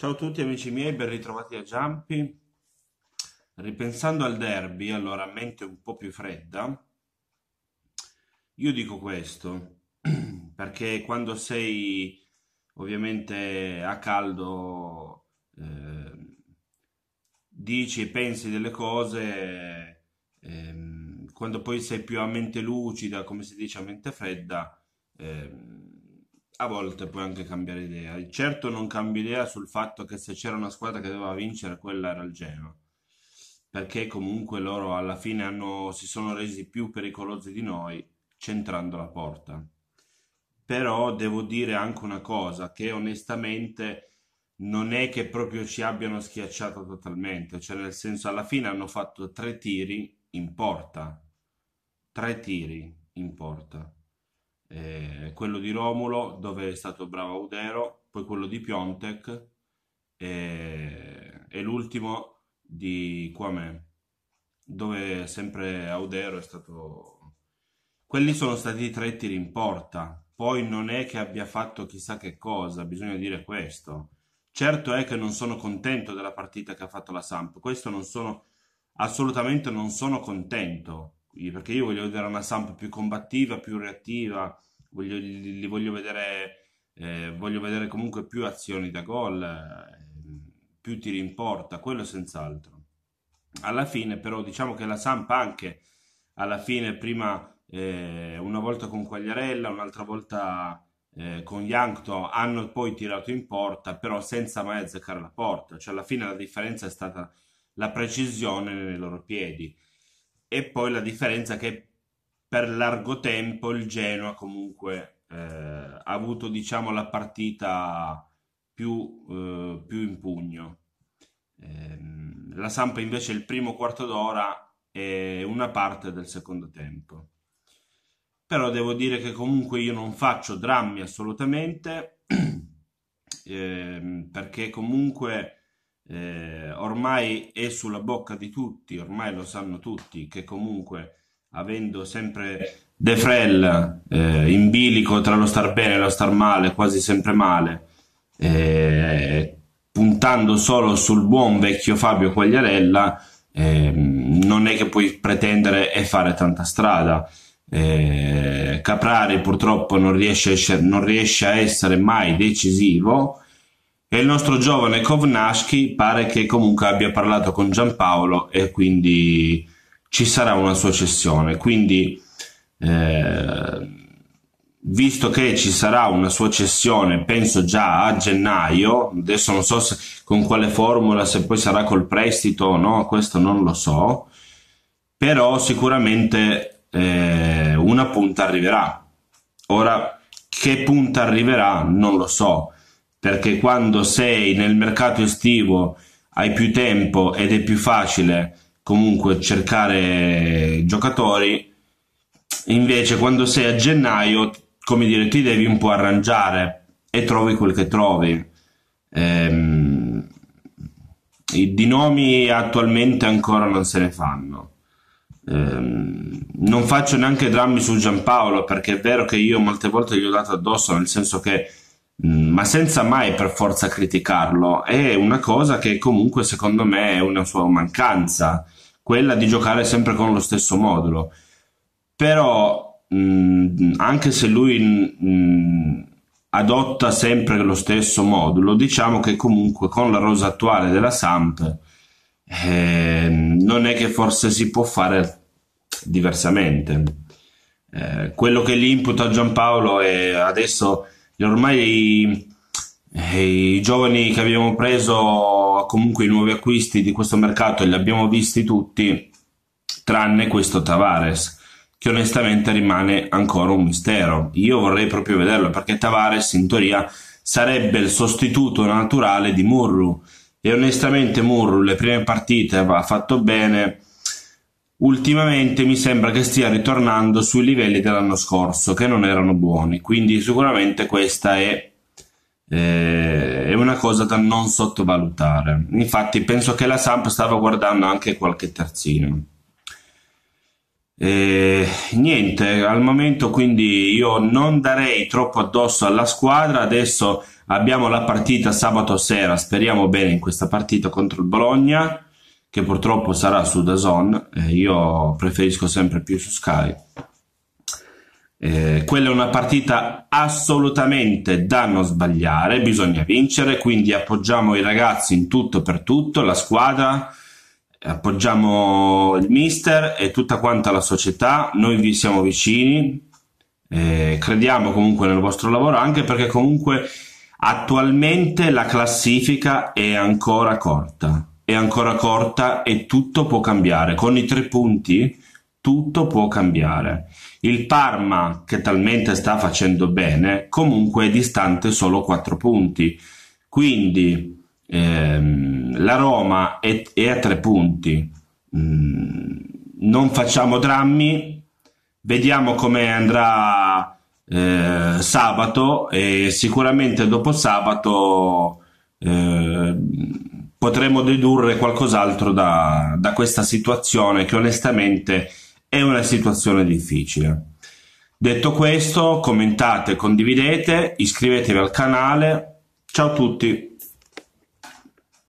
Ciao a tutti amici miei, ben ritrovati a Giampi. Ripensando al derby, allora mente un po' più fredda, io dico questo, perché quando sei ovviamente a caldo eh, dici e pensi delle cose, eh, quando poi sei più a mente lucida, come si dice a mente fredda, eh, a volte puoi anche cambiare idea. Certo non cambio idea sul fatto che se c'era una squadra che doveva vincere, quella era il Genoa. Perché comunque loro alla fine hanno, si sono resi più pericolosi di noi centrando la porta. Però devo dire anche una cosa, che onestamente non è che proprio ci abbiano schiacciato totalmente. Cioè nel senso alla fine hanno fatto tre tiri in porta. Tre tiri in porta eh, quello di Romulo dove è stato bravo Audero, poi quello di Piontek e, eh, e l'ultimo di Kwame, dove sempre Audero è stato... Quelli sono stati i tre tiri in porta, poi non è che abbia fatto chissà che cosa, bisogna dire questo. Certo è che non sono contento della partita che ha fatto la Samp, questo non sono assolutamente non sono contento perché io voglio vedere una Samp più combattiva, più reattiva, voglio, li, li voglio, vedere, eh, voglio vedere comunque più azioni da gol, eh, più tiri in porta, quello senz'altro. Alla fine però diciamo che la Samp anche, alla fine prima eh, una volta con Quagliarella, un'altra volta eh, con Yankto hanno poi tirato in porta, però senza mai azzeccare la porta. Cioè alla fine la differenza è stata la precisione nei loro piedi e poi la differenza che per largo tempo il Genoa comunque eh, ha avuto diciamo la partita più, eh, più in pugno. Eh, la Sampa invece il primo quarto d'ora e una parte del secondo tempo. Però devo dire che comunque io non faccio drammi assolutamente ehm, perché comunque eh, ormai è sulla bocca di tutti, ormai lo sanno tutti che comunque avendo sempre De Frel eh, in bilico tra lo star bene e lo star male, quasi sempre male, eh, puntando solo sul buon vecchio Fabio Quagliarella, ehm, non è che puoi pretendere e fare tanta strada. Eh, Caprari purtroppo non riesce, a essere, riesce a essere mai decisivo e il nostro giovane Kovnaschi pare che comunque abbia parlato con Giampaolo e quindi ci sarà una sua cessione. Quindi, eh, visto che ci sarà una sua cessione, penso già a gennaio, adesso non so se, con quale formula, se poi sarà col prestito o no, questo non lo so, però sicuramente eh, una punta arriverà. Ora, che punta arriverà non lo so perché quando sei nel mercato estivo hai più tempo ed è più facile comunque cercare giocatori, invece quando sei a gennaio, come dire, ti devi un po' arrangiare e trovi quel che trovi. Ehm, di nomi attualmente ancora non se ne fanno. Ehm, non faccio neanche drammi su Giampaolo perché è vero che io molte volte gli ho dato addosso, nel senso che Mm, ma senza mai per forza criticarlo. È una cosa che comunque secondo me è una sua mancanza, quella di giocare sempre con lo stesso modulo. Però mh, mm, anche se lui mh, mm, adotta sempre lo stesso modulo, diciamo che comunque con la rosa attuale della Samp eh, non è che forse si può fare diversamente. Eh, quello che gli imputa Giampaolo è adesso ormai i, eh, i giovani che abbiamo preso, comunque i nuovi acquisti di questo mercato, li abbiamo visti tutti, tranne questo Tavares che onestamente rimane ancora un mistero. Io vorrei proprio vederlo perché Tavares in teoria sarebbe il sostituto naturale di Murru e onestamente Murru le prime partite ha fatto bene, Ultimamente mi sembra che stia ritornando sui livelli dell'anno scorso, che non erano buoni, quindi sicuramente questa è, eh, è una cosa da non sottovalutare. Infatti penso che la Samp stava guardando anche qualche terzino. Eh, niente, al momento quindi io non darei troppo addosso alla squadra. Adesso abbiamo la partita sabato sera. Speriamo bene in questa partita contro il Bologna che purtroppo sarà su DAZN, eh, io preferisco sempre più su Sky. Eh, quella è una partita assolutamente da non sbagliare, bisogna vincere, quindi appoggiamo i ragazzi in tutto e per tutto, la squadra, appoggiamo il mister e tutta quanta la società, noi vi siamo vicini, eh, crediamo comunque nel vostro lavoro anche perché comunque attualmente la classifica è ancora corta è ancora corta e tutto può cambiare. Con i tre punti tutto può cambiare. Il Parma, che talmente sta facendo bene, comunque è distante solo quattro punti. Quindi ehm, la Roma è, è, a tre punti. Mm, non facciamo drammi, vediamo come andrà eh, sabato e sicuramente dopo sabato eh, potremmo dedurre qualcos'altro da, da questa situazione che onestamente è una situazione difficile. Detto questo, commentate, condividete, iscrivetevi al canale. Ciao a tutti!